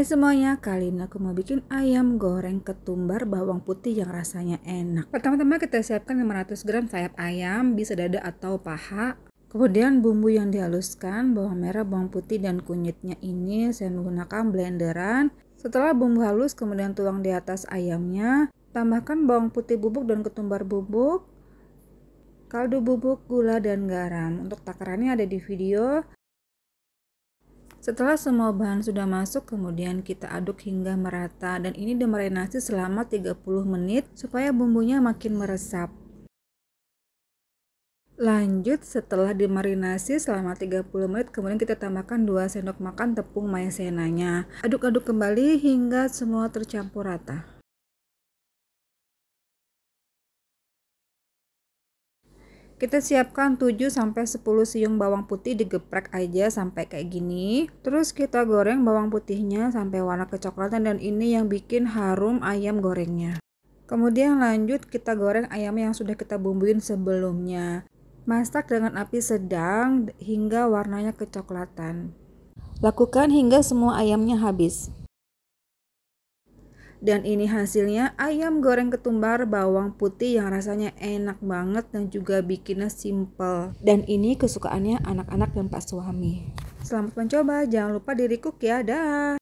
Hai semuanya, kali ini aku mau bikin ayam goreng ketumbar bawang putih yang rasanya enak. Pertama-tama kita siapkan 500 gram sayap ayam, bisa dada atau paha. Kemudian bumbu yang dihaluskan, bawang merah, bawang putih, dan kunyitnya ini saya menggunakan blenderan. Setelah bumbu halus, kemudian tuang di atas ayamnya. Tambahkan bawang putih bubuk dan ketumbar bubuk, kaldu bubuk, gula, dan garam. Untuk takarannya ada di video. Setelah semua bahan sudah masuk, kemudian kita aduk hingga merata dan ini dimarinasi selama 30 menit supaya bumbunya makin meresap. Lanjut setelah dimarinasi selama 30 menit kemudian kita tambahkan 2 sendok makan tepung maizenanya. Aduk-aduk kembali hingga semua tercampur rata. Kita siapkan 7 10 siung bawang putih digeprek aja sampai kayak gini. Terus kita goreng bawang putihnya sampai warna kecoklatan dan ini yang bikin harum ayam gorengnya. Kemudian lanjut kita goreng ayam yang sudah kita bumbuin sebelumnya. Masak dengan api sedang hingga warnanya kecoklatan. Lakukan hingga semua ayamnya habis. Dan ini hasilnya ayam goreng ketumbar bawang putih yang rasanya enak banget dan juga bikinnya simple. Dan ini kesukaannya anak-anak dan pak suami. Selamat mencoba, jangan lupa di ya, dah.